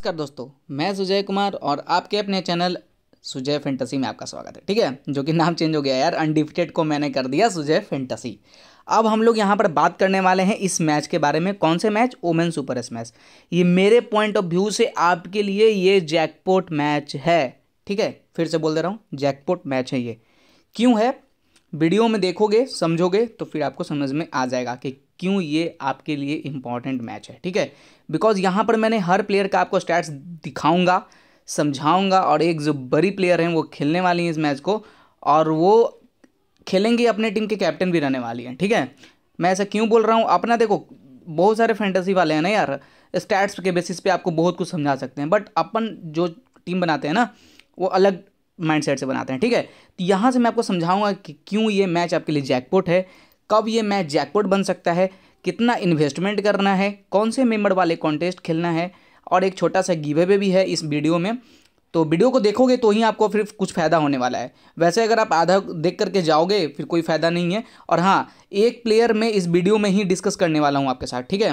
नमस्कार दोस्तों मैं सुजय कुमार और आपके अपने चैनल सुजय फेंटसी में आपका स्वागत है ठीक है जो कि नाम चेंज हो गया यार अनडिफिटेड को मैंने कर दिया सुजय फेंटसी अब हम लोग यहाँ पर बात करने वाले हैं इस मैच के बारे में कौन से मैच ओमेन सुपर स्मैश ये मेरे पॉइंट ऑफ व्यू से आपके लिए ये जैकपोट मैच है ठीक है फिर से बोल दे रहा हूँ जैकपोट मैच है ये क्यों है वीडियो में देखोगे समझोगे तो फिर आपको समझ में आ जाएगा कि क्यों ये आपके लिए इम्पॉर्टेंट मैच है ठीक है बिकॉज यहाँ पर मैंने हर प्लेयर का आपको स्टैट्स दिखाऊंगा समझाऊंगा और एक जो बड़ी प्लेयर हैं वो खेलने वाली हैं इस मैच को और वो खेलेंगे अपने टीम के कैप्टन भी रहने वाली हैं ठीक है मैं ऐसा क्यों बोल रहा हूँ अपना देखो बहुत सारे फैंटेसी वाले हैं ना यार स्टैट्स के बेसिस पे आपको बहुत कुछ समझा सकते हैं बट अपन जो टीम बनाते हैं ना वो अलग माइंडसेट से बनाते हैं ठीक है तो यहाँ से मैं आपको समझाऊंगा कि क्यों ये मैच आपके लिए जैकपॉट है कब ये मैच जैकपॉट बन सकता है कितना इन्वेस्टमेंट करना है कौन से मेंबर वाले कॉन्टेस्ट खेलना है और एक छोटा सा पे भी है इस वीडियो में तो वीडियो को देखोगे तो ही आपको फिर कुछ फ़ायदा होने वाला है वैसे अगर आप आधा देख करके जाओगे फिर कोई फ़ायदा नहीं है और हाँ एक प्लेयर में इस वीडियो में ही डिस्कस करने वाला हूँ आपके साथ ठीक है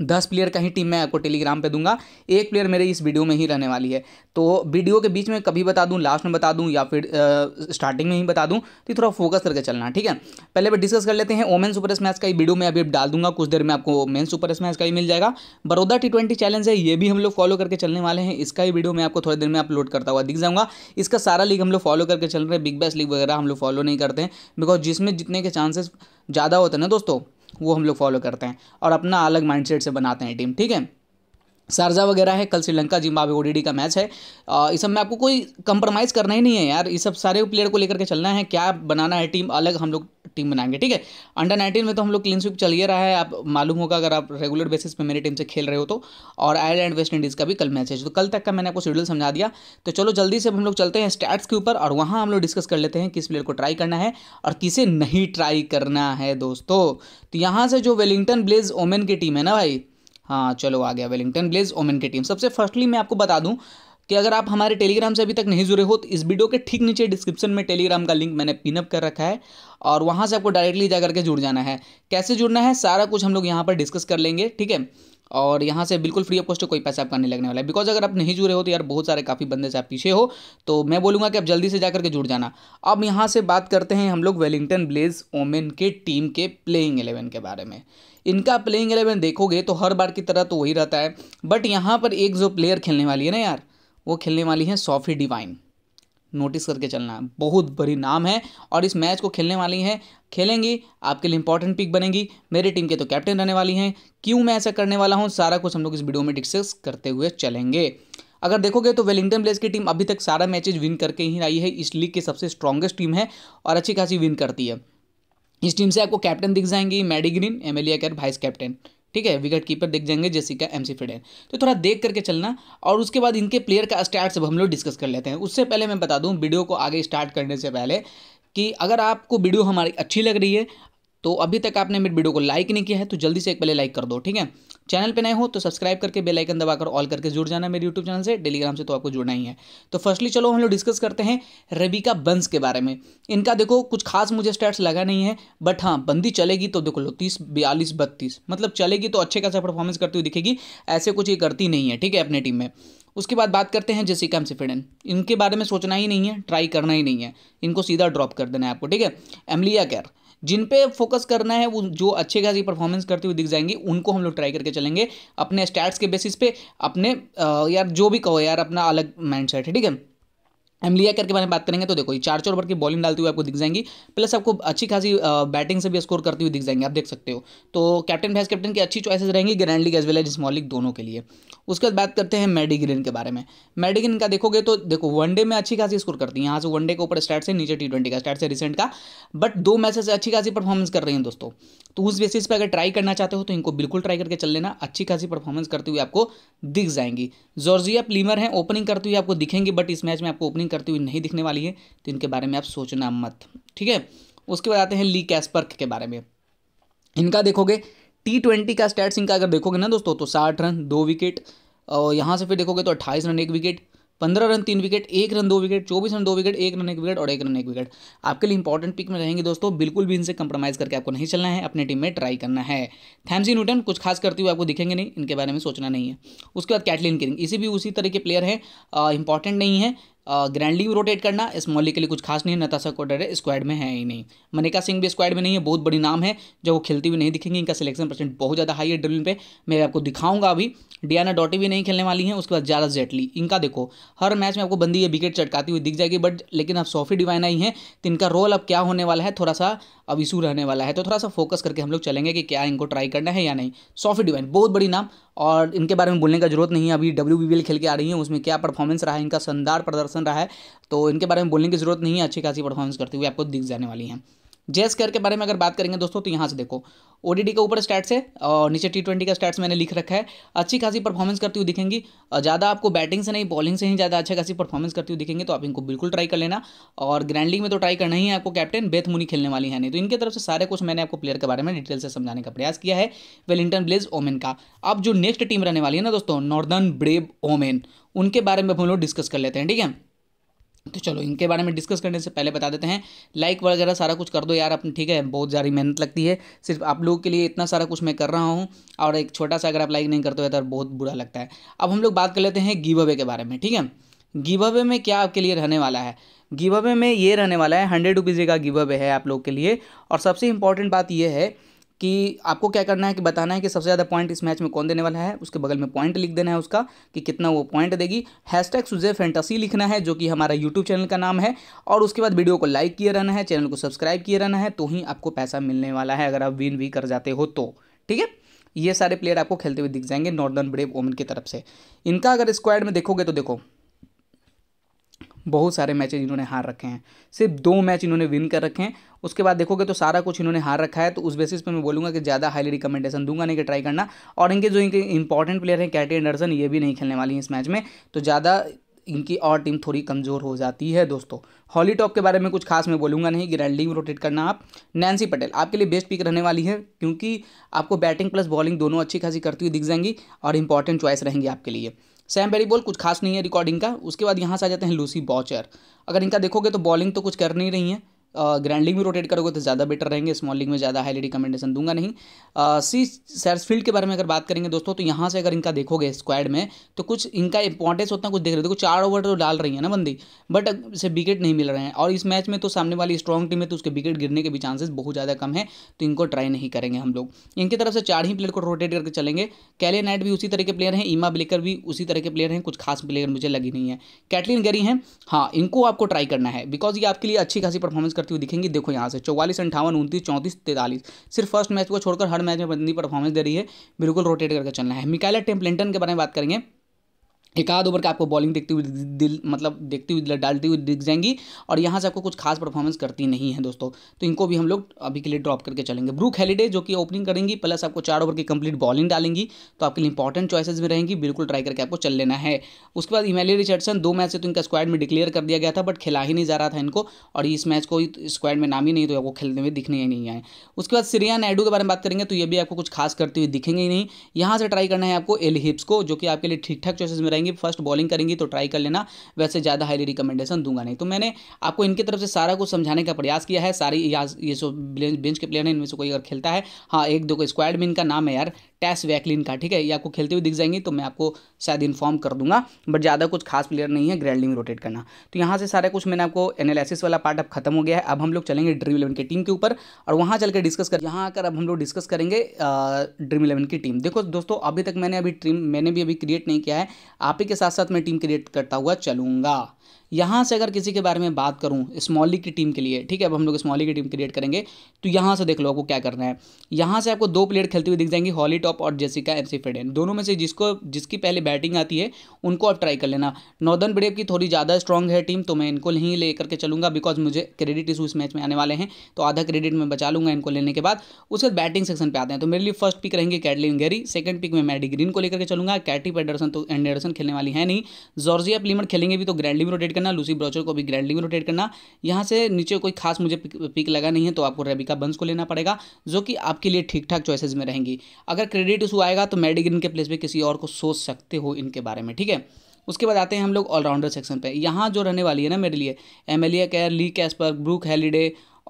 दस प्लेयर का ही टीम मैं आपको टेलीग्राम पे दूंगा एक प्लेयर मेरे इस वीडियो में ही रहने वाली है तो वीडियो के बीच में कभी बता दूं लास्ट में बता दूं या फिर आ, स्टार्टिंग में ही बता दूं तो थोड़ा फोकस करके चलना ठीक है पहले पर डिस्कस कर लेते हैं ओमेन सुपर स्मैच का ही वीडियो मैं अभी डाल दूंगा कुछ देर में आपको मेन सुपर स्मैच का ही मिल जाएगा बड़ौदा टी ट्वेंटी चैलेंज है ये भी हम लोग फॉलो करके चलने वाले हैं इसका ही वीडियो मैं आपको थोड़ी देर में अपलोड करता हुआ दिख जाऊँगा इसका सारा लीग हम लोग फॉलो करके चल रहे हैं बिग बैस लीग वगैरह हम लोग फॉलो नहीं करते हैं बिकॉज जिसमें जितने के चांसेस ज़्यादा होते हैं ना दोस्तों वो हम लोग फॉलो करते हैं और अपना अलग माइंडसेट से बनाते हैं टीम ठीक है शारजा वगैरह है कल श्रीलंका जिम्बाब्वे ओडीडी का मैच है आ, इस सब में आपको कोई कंप्रोमाइज़ करना ही नहीं है यार इस सब सारे प्लेयर को लेकर के चलना है क्या बनाना है टीम अलग हम लोग टीम बनाएंगे ठीक है अंडर नाइनटीन में तो हम लोग क्लीन स्विप चल ही रहा है आप मालूम होगा अगर आप रेगुलर बेसिस पे मेरी टीम से खेल रहे हो तो और आयरलैंड वेस्ट इंडीज़ का भी कल मैच है तो कल तक का मैंने आपको शेड्यूल समझा दिया तो चलो जल्दी से हम लोग चलते हैं स्टैट्स के ऊपर और वहाँ हम लोग डिस्कस कर लेते हैं किस प्लेयर को ट्राई करना है और किसे नहीं ट्राई करना है दोस्तों तो यहाँ से जो वेलिंगटन ब्लेज ओमेन की टीम है ना भाई हाँ चलो आ गया वेलिंगटन ब्लेज ओमेन की टीम सबसे फर्स्टली मैं आपको बता दूँ कि अगर आप हमारे टेलीग्राम से अभी तक नहीं जुड़े हो तो इस वीडियो के ठीक नीचे डिस्क्रिप्शन में टेलीग्राम का लिंक मैंने पिनअप कर रखा है और वहाँ से आपको डायरेक्टली जा करके जुड़ जाना है कैसे जुड़ना है सारा कुछ हम लोग यहाँ पर डिस्कस कर लेंगे ठीक है और यहाँ से बिल्कुल फ्री ऑफ कॉस्ट कोई पैसा आपका नहीं लगने वाला है बिकॉज अगर आप नहीं जुड़े हो तो यार बहुत सारे काफ़ी बंदे से आप पीछे हो तो मैं बोलूँगा कि आप जल्दी से जा करके जुड़ जाना अब यहाँ से बात करते हैं हम लोग वेलिंगटन ब्लेज ओमेन के टीम के प्लेइंग एलेवन के बारे में इनका प्लेइंग एलेवन देखोगे तो हर बार की तरह तो वही रहता है बट यहाँ पर एक जो प्लेयर खेलने वाली है ना यार वो खेलने वाली हैं सॉफी डिवाइन नोटिस करके चलना है बहुत बड़ी नाम है और इस मैच को खेलने वाली हैं खेलेंगी आपके लिए इंपॉर्टेंट पिक बनेगी मेरी टीम के तो कैप्टन रहने वाली हैं क्यों मैं ऐसा करने वाला हूँ सारा कुछ हम लोग इस वीडियो में डिस्कस करते हुए चलेंगे अगर देखोगे तो वेलिंगटन प्लेस की टीम अभी तक सारा मैचेज विन करके ही आई है इस लीग की सबसे स्ट्रॉगेस्ट टीम है और अच्छी खासी विन करती है इस टीम से आपको कैप्टन दिख जाएंगी Maddy Green Amelia Kerr vice captain ठीक है विकेट कीपर देख जाएंगे का एम सी फेडेन तो थोड़ा देख करके चलना और उसके बाद इनके प्लेयर का स्टार्ट सब हम लोग डिस्कस कर लेते हैं उससे पहले मैं बता दूँ वीडियो को आगे स्टार्ट करने से पहले कि अगर आपको वीडियो हमारी अच्छी लग रही है तो अभी तक आपने मेरे वीडियो को लाइक नहीं किया है तो जल्दी से एक पहले लाइक कर दो ठीक है चैनल पे नए हो तो सब्सक्राइब करके बेल आइकन दबाकर ऑल करके जुड़ जाना मेरे यूट्यूब चैनल से टेलीग्राम से तो आपको जुड़ना ही है तो फर्स्टली चलो हम लोग डिस्कस करते हैं रेबिका बंस के बारे में इनका देखो कुछ खास मुझे स्टैट्स लगा नहीं है बट हाँ बंदी चलेगी तो देखो लो तीस बयालीस बत्तीस मतलब चलेगी तो अच्छे खासा परफॉर्मेंस करती हुई दिखेगी ऐसे कुछ ये करती नहीं है ठीक है अपने टीम में उसके बाद बात करते हैं जेसिका एमसिफिडन इनके बारे में सोचना ही नहीं है ट्राई करना ही नहीं है इनको सीधा ड्रॉप कर देना है आपको ठीक है एमलिया कैर जिन पे फोकस करना है वो जो अच्छे खासी परफॉर्मेंस करते हुए दिख जाएंगे उनको हम लोग ट्राई करके चलेंगे अपने स्टैट्स के बेसिस पे अपने यार जो भी कहो यार अपना अलग माइंड सेट है ठीक है एमलिया करके बारे में बात करेंगे तो देखो ये चार चार ओवर की बॉलिंग डालती हुई आपको दिख जाएंगी प्लस आपको अच्छी खासी बैटिंग से भी स्कोर करती हुई दिख जाएंगे आप देख सकते हो तो कैप्टन वाइस कैप्टन की अच्छी चॉइसेस रहेंगी grand league as well as small league दोनों के लिए उसके बाद बात करते हैं मेडिग्रीन के बारे में मेडिग्रीन का देखोगे तो देखो वनडे में अच्छी खासी स्कोर करती है यहाँ से वनडे के ऊपर स्टार्ट से नीचे टी ट्वेंटी का स्टार्ट से रिसेंट का बट दो मैचेस अच्छी खासी परफॉर्मेंस कर रही हैं दोस्तों तो उस बेसिस पर अगर ट्राई करना चाहते हो तो इनको बिल्कुल ट्राई करके चल लेना अच्छी खासी परफॉर्मेंस करती हुई आपको दिख जाएंगी जॉर्जिया प्लीमर है ओपनिंग करती हुई आपको दिखेंगी बट इस मैच में आपको ओपनिंग करते हुए नहीं दिखने वाली है तो इनके बारे में आप सोचना मत ठीक है उसके बाद आते हैं ली कैस्पर्क के बारे में इनका देखोगे टी ट्वेंटी का स्टैट्स इनका अगर देखोगे ना दोस्तों तो साठ रन दो विकेट और यहाँ से फिर देखोगे तो अट्ठाईस रन एक विकेट पंद्रह रन तीन विकेट एक रन दो विकेट चौबीस रन दो विकेट एक रन एक विकेट और एक रन एक विकेट आपके लिए इंपॉर्टेंट पिक में रहेंगे दोस्तों बिल्कुल भी इनसे कंप्रोमाइज करके आपको नहीं चलना है अपने टीम में ट्राई करना है थैमसी न्यूटन कुछ खास करते हुए आपको दिखेंगे नहीं इनके बारे में सोचना नहीं है उसके बाद कैटलिन किरिंग इसी भी उसी तरह के प्लेयर हैं इंपॉर्टेंट नहीं है ग्रैंडली भी रोटेट करना इस स्मॉली के लिए कुछ खास नहीं है नताशा कोटर स्क्वाड में है ही नहीं मनिका सिंह भी स्क्वाड में नहीं है बहुत बड़ी नाम है जब वो खेलती हुई नहीं दिखेंगी इनका सिलेक्शन परसेंट बहुत ज़्यादा हाई है ड्रिलिंग पे मैं आपको दिखाऊंगा अभी डियाना डॉटी भी नहीं खेलने वाली है उसके बाद ज्यादा जेटली इनका देखो हर मैच में आपको बंदी है विकेट चटकाती हुई दिख जाएगी बट लेकिन अब सोफी डिवाइना ही है तो इनका रोल अब क्या होने वाला है थोड़ा सा अब इशू रहने वाला है तो थोड़ा सा फोकस करके हम लोग चलेंगे कि क्या इनको ट्राई करना है या नहीं सॉफी डिवाइन बहुत बड़ी नाम और इनके बारे में बोलने का जरूरत नहीं है अभी डब्ल्यू खेल के आ रही है उसमें क्या परफॉर्मेंस रहा है इनका शानदार प्रदर्शन रहा है तो इनके बारे में बोलने की जरूरत नहीं है अच्छी खासी परफॉर्मेंस करते हुए आपको दिख जाने वाली हैं जेस केयर के बारे में अगर बात करेंगे दोस्तों तो यहाँ से देखो ओ के ऊपर स्टैट्स है और नीचे टी ट्वेंटी का स्टैट्स मैंने लिख रखा है अच्छी खासी परफॉर्मेंस करती हुई दिखेंगी ज़्यादा आपको बैटिंग से नहीं बॉलिंग से ही ज़्यादा अच्छी खासी परफॉर्मेंस करती हुई दिखेंगी तो आप इनको बिल्कुल ट्राई कर लेना और ग्रैंड लीग में तो ट्राई करना ही है आपको कैप्टन बेथ मुनी खेलने वाली है नहीं तो इनके तरफ से सारे कुछ मैंने आपको प्लेयर के बारे में डिटेल से समझाने का प्रयास किया है वेलिंगटन ब्लेज ओमेन का अब जो नेक्स्ट टीम रहने वाली है ना दोस्तों नॉर्दर्न ब्रेव ओमेन उनके बारे में हम लोग डिस्कस कर लेते हैं ठीक है तो चलो इनके बारे में डिस्कस करने से पहले बता देते हैं लाइक वगैरह सारा कुछ कर दो यार अपने ठीक है बहुत ज़्यादा मेहनत लगती है सिर्फ आप लोगों के लिए इतना सारा कुछ मैं कर रहा हूँ और एक छोटा सा अगर आप लाइक नहीं करते हो तो बहुत बुरा लगता है अब हम लोग बात कर लेते हैं गिव अवे के बारे में ठीक है गिव अवे में क्या आपके लिए रहने वाला है गिव अवे में ये रहने वाला है हंड्रेड रुपीज़ का गिव अवे है आप लोग के लिए और सबसे इम्पॉर्टेंट बात यह है कि आपको क्या करना है कि बताना है कि सबसे ज़्यादा पॉइंट इस मैच में कौन देने वाला है उसके बगल में पॉइंट लिख देना है उसका कि कितना वो पॉइंट देगी हैश टैग सुजे फैंटसी लिखना है जो कि हमारा यूट्यूब चैनल का नाम है और उसके बाद वीडियो को लाइक किए रहना है चैनल को सब्सक्राइब किए रहना है तो ही आपको पैसा मिलने वाला है अगर आप विन भी कर जाते हो तो ठीक है ये सारे प्लेयर आपको खेलते हुए दिख जाएंगे नॉर्दर्न ब्रेव ओमन की तरफ से इनका अगर स्क्वाड में देखोगे तो देखो बहुत सारे मैचेज इन्होंने हार रखे हैं सिर्फ दो मैच इन्होंने विन कर रखे हैं उसके बाद देखोगे तो सारा कुछ इन्होंने हार रखा है तो उस बेसिस पे मैं बोलूँगा कि ज़्यादा हाईली रिकमेंडेशन दूंगा नहीं कि ट्राई करना और इनके जो इनके इंपॉर्टेंट प्लेयर हैं कैटी एंडरसन ये भी नहीं खेलने वाली हैं इस मैच में तो ज़्यादा इनकी और टीम थोड़ी कमज़ोर हो जाती है दोस्तों हॉली टॉप के बारे में कुछ खास मैं बोलूँगा नहीं कि रोटेट करना आप नैन्सी पटेल आपके लिए बेस्ट पिक रहने वाली है क्योंकि आपको बैटिंग प्लस बॉलिंग दोनों अच्छी खासी करती हुई दिख जाएंगी और इंपॉर्टेंट चॉइस रहेंगी आपके लिए सैम बेरी बॉल कुछ खास नहीं है रिकॉर्डिंग का उसके बाद यहाँ से आ जाते हैं लूसी बॉचर अगर इनका देखोगे तो बॉलिंग तो कुछ कर नहीं रही है ग्रैंड लीग में रोटेट करोगे तो ज़्यादा बेटर रहेंगे स्मॉल लीग में ज़्यादा हाईली रिकमेंडेशन दूंगा नहीं सी सैर्सफील्ड के बारे में अगर बात करेंगे दोस्तों तो यहाँ से अगर इनका देखोगे स्क्वाड में तो कुछ इनका इंपॉर्टेंस है कुछ देख रहे हो देखो चार ओवर तो डाल रही है ना बंदी बट इसे विकेट नहीं मिल रहे हैं और इस मैच में तो सामने वाली स्ट्रॉन्ग टीम है तो उसके विकेट गिरने के भी चांसेस बहुत ज़्यादा कम है तो इनको ट्राई नहीं करेंगे हम लोग इनकी तरफ से चार ही प्लेयर को रोटेट करके चलेंगे कैले नाइट भी उसी तरह के प्लेयर हैं ईमा ब्लेकर भी उसी तरह के प्लेयर हैं कुछ खास प्लेयर मुझे लगी नहीं है कैटलिन गरी हैं हाँ इनको आपको ट्राई करना है बिकॉज ये आपके लिए अच्छी खासी परफॉर्मेंस करती हुई दिखेंगी देखो यहाँ से चौवालीस अंठावन उनतीस चौंतीस तैतालीस सिर्फ फर्स्ट मैच को छोड़कर हर मैच में बंदी परफॉर्मेंस दे रही है बिल्कुल रोटेट करके चलना है मिकायला टेम्पलेंटन के बारे में बात करेंगे एक आध ओवर का आपको बॉलिंग देखते हुए दिल मतलब देखते हुए डालते हुए दिख जाएंगी और यहाँ से आपको कुछ खास परफॉर्मेंस करती नहीं है दोस्तों तो इनको भी हम लोग अभी के लिए ड्रॉप करके चलेंगे ब्रूक हेलीडे जो कि ओपनिंग करेंगी प्लस आपको चार ओवर की कंप्लीट बॉलिंग डालेंगी तो आपके लिए इंपॉर्टेंट चॉइसेज में रहेंगी बिल्कुल ट्राई करके आपको चल लेना है उसके बाद इमेली रिचर्डसन दो मैच से तो इनका स्क्वाड में डिक्लेयर कर दिया गया था बट खेला ही नहीं जा रहा था इनको और इस मैच को स्क्वाड में नाम ही नहीं तो आपको खेलने में दिखने ही नहीं आए उसके बाद सीरिया नायडू के बारे में बात करेंगे तो ये भी आपको कुछ खास करते हुए दिखेंगे ही नहीं यहाँ से ट्राई करना है आपको एल हिप्स को जो कि आपके लिए ठीक ठाक चॉइसेज में रहेंगे करेंगे फर्स्ट बॉलिंग करेंगी तो ट्राई कर लेना वैसे ज़्यादा हाईली रिकमेंडेशन दूंगा नहीं तो मैंने आपको इनकी तरफ से सारा कुछ समझाने का प्रयास किया है सारी ये जो बेंच के प्लेयर हैं इनमें से कोई अगर खेलता है हाँ एक दो को स्क्वाड में इनका नाम है यार टैस वैकलिन का ठीक है ये आपको खेलते हुए दिख जाएंगे तो मैं आपको शायद इन्फॉर्म कर दूंगा बट ज़्यादा कुछ खास प्लेयर नहीं है ग्रैंड में रोटेट करना तो यहाँ से सारा कुछ मैंने आपको एनालिसिस वाला पार्ट अब खत्म हो गया है अब हम लोग चलेंगे ड्रीम इलेवन की टीम के ऊपर और वहाँ चल डिस्कस कर यहाँ आकर अब हम लोग डिस्कस करेंगे ड्रीम इलेवन की टीम देखो दोस्तों अभी तक मैंने अभी टीम मैंने भी अभी क्रिएट नहीं किया है आप ही के साथ साथ मैं टीम क्रिएट करता हुआ चलूँगा यहाँ से अगर किसी के बारे में बात करूँ स्मॉली की टीम के लिए ठीक है अब हम लोग स्मॉली की टीम क्रिएट करेंगे तो यहाँ से देख लो आपको क्या करना है यहाँ से आपको दो प्लेयर खेलते हुए दिख जाएंगे हॉली टॉप और जेसिका एम फेडेन दोनों में से जिसको जिसकी पहले बैटिंग आती है उनको आप ट्राई कर लेना नॉर्दर्न ब्रेव की थोड़ी ज़्यादा स्ट्रॉन्ग है टीम तो मैं इनको नहीं ले करके चलूँगा बिकॉज मुझे क्रेडिट इशू इस मैच में आने वाले हैं तो आधा क्रेडिट मैं बचा लूँगा इनको लेने के बाद उसके बाद बैटिंग सेक्शन पे आते हैं तो मेरे लिए फर्स्ट पिक रहेंगे कैटलिन गेरी सेकंड पिक में मैडी ग्रीन को लेकर के चलूँगा कैटी पेडरसन तो एंडरसन खेलने वाली है नहीं जॉर्जिया प्लीमर खेलेंगे भी तो ग्रैंडली रोटेट करना लूसी ब्रॉचर को भी ग्रैंडली में रोटेट करना यहाँ से नीचे कोई खास मुझे पिक लगा नहीं है तो आपको रेबिका बंस को लेना पड़ेगा जो कि आपके लिए ठीक ठाक चॉइसेज में रहेंगी अगर क्रेडिट इशू आएगा तो मेडिग्रीन के प्लेस पर किसी और को सोच सकते हो इनके बारे में ठीक है उसके बाद आते हैं हम लोग ऑलराउंडर सेक्शन पे यहाँ जो रहने वाली है ना मेरे लिए Amelia Kerr Leigh Kasperek Brooke Halliday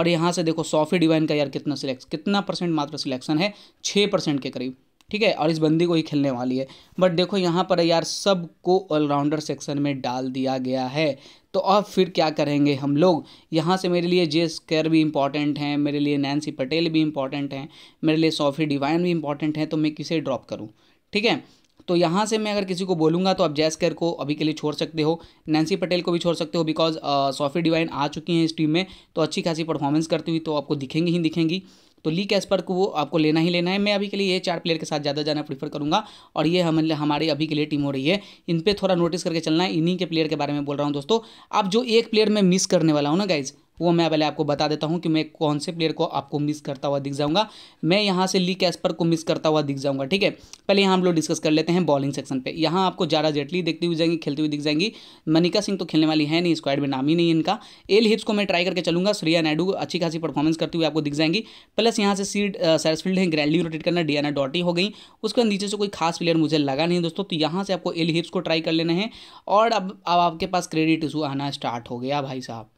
और यहाँ से देखो सॉफी डिवाइन का यार कितना सिलेक्ट कितना परसेंट मात्र सिलेक्शन है छः परसेंट के करीब ठीक है और इस बंदी को ही खेलने वाली है बट देखो यहाँ पर यार सबको ऑलराउंडर सेक्शन में डाल दिया गया है तो अब फिर क्या करेंगे हम लोग यहाँ से मेरे लिए जे स्केर भी इंपॉर्टेंट हैं मेरे लिए नैन्सी पटेल भी इंपॉर्टेंट हैं मेरे लिए सॉफी डिवाइन भी इंपॉर्टेंट हैं तो मैं किसे ड्रॉप करूँ ठीक है तो यहाँ से मैं अगर किसी को बोलूँगा तो आप जैसकेयर को अभी के लिए छोड़ सकते हो नैन्सी पटेल को भी छोड़ सकते हो बिकॉज सॉफी डिवाइन आ चुकी हैं इस टीम में तो अच्छी खासी परफॉर्मेंस करती हुई तो आपको दिखेंगी ही दिखेंगी तो ली कैसपर को वो आपको लेना ही लेना है मैं अभी के लिए ये चार प्लेयर के साथ ज़्यादा जाना प्रीफर करूँगा और ये हम हमारी अभी के लिए टीम हो रही है इन पर थोड़ा नोटिस करके चलना है इन्हीं के प्लेयर के बारे में बोल रहा हूँ दोस्तों आप जो एक प्लेयर मैं मिस करने वाला हूँ ना गाइज़ वो मैं पहले आपको बता देता हूँ कि मैं कौन से प्लेयर को आपको मिस करता हुआ दिख जाऊँगा मैं यहाँ से ली कैस्पर को मिस करता हुआ दिख जाऊँगा ठीक है पहले यहाँ हम लोग डिस्कस कर लेते हैं बॉलिंग सेक्शन पे यहाँ आपको जारा जेटली देखती हुई जाएंगी खेलती हुई दिख जाएंगी मनिका सिंह तो खेलने वाली है नहीं स्क्वाड में नाम ही नहीं इनका एल हिप्स को मैं ट्राई करके चलूँगा श्रिया नायडू अच्छी खासी परफॉर्मेंस करती हुई आपको दिख जाएंगी प्लस यहाँ से सीट सैरसफील्ड है ग्रैंडली रोटेट करना डियाना डॉटी हो गई उसके नीचे से कोई खास प्लेयर मुझे लगा नहीं दोस्तों तो यहाँ से आपको एल हिप्स को ट्राई कर लेना है और अब अब आपके पास क्रेडिट इशू आना स्टार्ट हो गया भाई साहब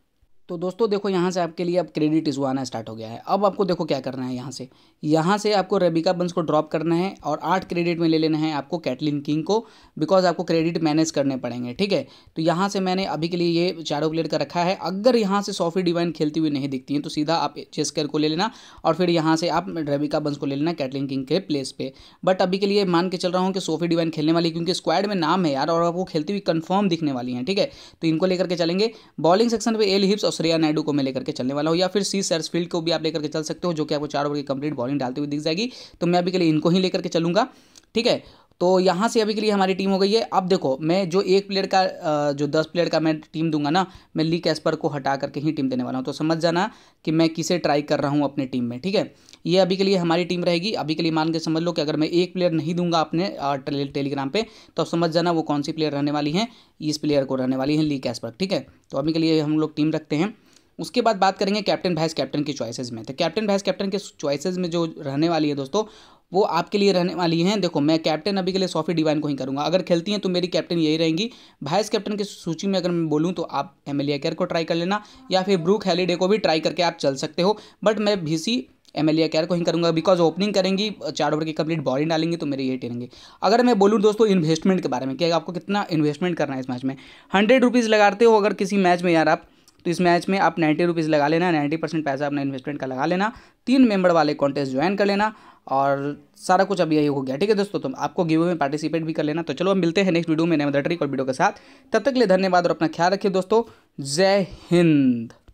तो दोस्तों देखो यहाँ से आपके लिए अब क्रेडिट इशू आना स्टार्ट हो गया है अब आपको देखो क्या करना है यहाँ से यहाँ से आपको रेबिका बंस को ड्रॉप करना है और आठ क्रेडिट में ले लेना है आपको कैटलिन किंग को बिकॉज आपको क्रेडिट मैनेज करने पड़ेंगे ठीक है तो यहाँ से मैंने अभी के लिए ये चारों प्लेयर का रखा है अगर यहाँ से सॉफी डिवाइन खेलती हुई नहीं दिखती हैं तो सीधा आप चेस्कर को ले लेना और फिर यहाँ से आप रेबिका बंस को ले लेना कैटलिन किंग के प्लेस पर बट अभी के लिए मान के चल रहा हूँ कि सोफी डिवाइन खेलने वाली क्योंकि स्क्वाड में नाम है यार और आपको खेलती हुई कन्फर्म दिखने वाली हैं ठीक है तो इनको लेकर के चलेंगे बॉलिंग सेक्शन पर एल हिप्स और श्रेया नायडू को मैं लेकर के चलने वाला हूँ या फिर सी सेर्सफील्ड को भी आप लेकर के चल सकते हो जो कि आपको चार ओवर की कंप्लीट बॉलिंग डालते हुए दिख जाएगी तो मैं अभी के लिए इनको ही लेकर के चलूंगा ठीक है तो यहाँ से अभी के लिए हमारी टीम हो गई है अब देखो मैं जो एक प्लेयर का जो दस प्लेयर का मैं टीम दूंगा ना मैं ली कैसपर को हटा करके ही टीम देने वाला हूँ तो समझ जाना कि मैं किसे ट्राई कर रहा हूँ अपने टीम में ठीक है ये अभी के लिए हमारी टीम रहेगी अभी के लिए मान के समझ लो कि अगर मैं एक प्लेयर नहीं दूंगा अपने टेलीग्राम पर तो समझ जाना वो कौन सी प्लेयर रहने वाली हैं इस प्लेयर को रहने वाली हैं ली कैसपर ठीक है तो अभी के लिए हम लोग टीम रखते हैं उसके बाद बात करेंगे कैप्टन भैंस कैप्टन की चॉइसेस में तो कैप्टन भैंस कैप्टन के चॉइसेस में जो रहने वाली है दोस्तों वो आपके लिए रहने वाली हैं देखो मैं कैप्टन अभी के लिए सॉफी डिवाइन को ही करूँगा अगर खेलती हैं तो मेरी कैप्टन यही रहेंगी वाइस कैप्टन की सूची में अगर मैं बोलूँ तो आप एमएलए केयर को ट्राई कर लेना या फिर ब्रूक हेलीडे को भी ट्राई करके आप चल सकते हो बट मैं भी सी एम एल कैर को ही करूँगा बिकॉज ओपनिंग करेंगी चार ओवर की कंप्लीट बॉलिंग डालेंगी तो मेरे यही टेरेंगे अगर मैं बोलूँ दोस्तों इन्वेस्टमेंट के बारे में कि आपको कितना इन्वेस्टमेंट करना है इस मैच में हंड्रेड रुपीज़ लगाते हो अगर किसी मैच में यार आप तो इस मैच में आप नाइन्टी रुपीज़ लगा लेना नाइन्टी परसेंट पैसा अपना इन्वेस्टमेंट का लगा लेना तीन मेंबर वाले कॉन्टेस्ट ज्वाइन कर लेना और सारा कुछ अभी यही हो गया ठीक है दोस्तों तो आपको गिवे में पार्टिसिपेट भी कर लेना तो चलो हम मिलते हैं नेक्स्ट वीडियो में नए ट्रिक और वीडियो के साथ तब तक के लिए धन्यवाद और अपना ख्याल रखिए दोस्तों जय हिंद